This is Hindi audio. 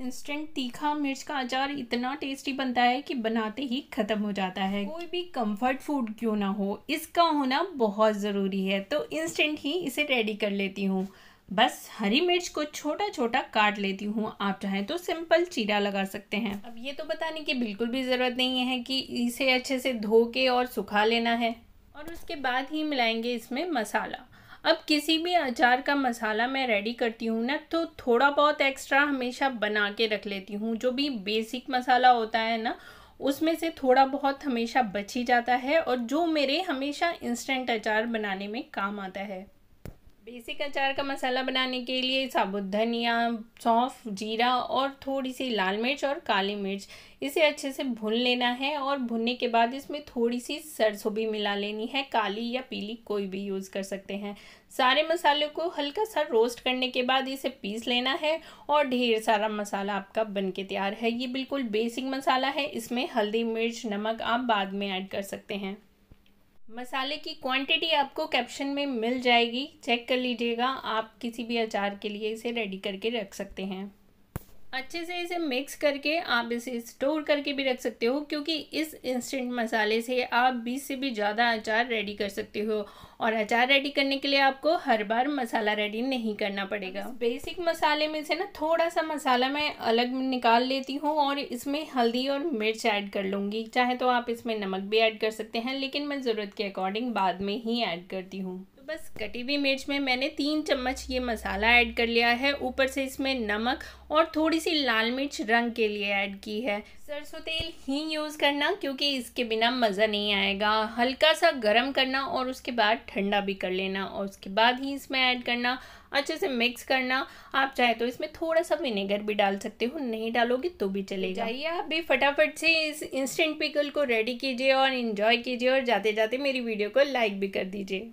इंस्टेंट तीखा मिर्च का अचार इतना टेस्टी बनता है कि बनाते ही ख़त्म हो जाता है कोई भी कंफर्ट फूड क्यों ना हो इसका होना बहुत ज़रूरी है तो इंस्टेंट ही इसे रेडी कर लेती हूँ बस हरी मिर्च को छोटा छोटा काट लेती हूँ आप चाहें तो सिंपल चीरा लगा सकते हैं अब ये तो बताने की बिल्कुल भी ज़रूरत नहीं है कि इसे अच्छे से धो के और सुखा लेना है और उसके बाद ही मिलाएंगे इसमें मसाला अब किसी भी अचार का मसाला मैं रेडी करती हूँ ना तो थोड़ा बहुत एक्स्ट्रा हमेशा बना के रख लेती हूँ जो भी बेसिक मसाला होता है ना उसमें से थोड़ा बहुत हमेशा बच ही जाता है और जो मेरे हमेशा इंस्टेंट अचार बनाने में काम आता है बेसिक अचार का मसाला बनाने के लिए साबुत धनिया सौंफ जीरा और थोड़ी सी लाल मिर्च और काली मिर्च इसे अच्छे से भून लेना है और भुनने के बाद इसमें थोड़ी सी सरसों भी मिला लेनी है काली या पीली कोई भी यूज़ कर सकते हैं सारे मसाले को हल्का सा रोस्ट करने के बाद इसे पीस लेना है और ढेर सारा मसाला आपका बन के तैयार है ये बिल्कुल बेसिक मसाला है इसमें हल्दी मिर्च नमक आप बाद में ऐड कर सकते हैं मसाले की क्वांटिटी आपको कैप्शन में मिल जाएगी चेक कर लीजिएगा आप किसी भी अचार के लिए इसे रेडी करके रख सकते हैं अच्छे से इसे मिक्स करके आप इसे स्टोर करके भी रख सकते हो क्योंकि इस इंस्टेंट मसाले से आप 20 से भी ज़्यादा अचार रेडी कर सकते हो और अचार रेडी करने के लिए आपको हर बार मसाला रेडी नहीं करना पड़ेगा बेसिक मसाले में से ना थोड़ा सा मसाला मैं अलग निकाल लेती हूँ और इसमें हल्दी और मिर्च ऐड कर लूँगी चाहे तो आप इसमें नमक भी ऐड कर सकते हैं लेकिन मैं ज़रूरत के अकॉर्डिंग बाद में ही ऐड करती हूँ बस कटी हुई मिर्च में मैंने तीन चम्मच ये मसाला ऐड कर लिया है ऊपर से इसमें नमक और थोड़ी सी लाल मिर्च रंग के लिए ऐड की है सरसों तेल ही यूज़ करना क्योंकि इसके बिना मज़ा नहीं आएगा हल्का सा गर्म करना और उसके बाद ठंडा भी कर लेना और उसके बाद ही इसमें ऐड करना अच्छे से मिक्स करना आप चाहे तो इसमें थोड़ा सा विनेगर भी डाल सकते हो नहीं डालोगे तो भी चलेगा जाइए आप भी फटाफट से इस इंस्टेंट पिकल को रेडी कीजिए और इन्जॉय कीजिए और जाते जाते मेरी वीडियो को लाइक भी कर दीजिए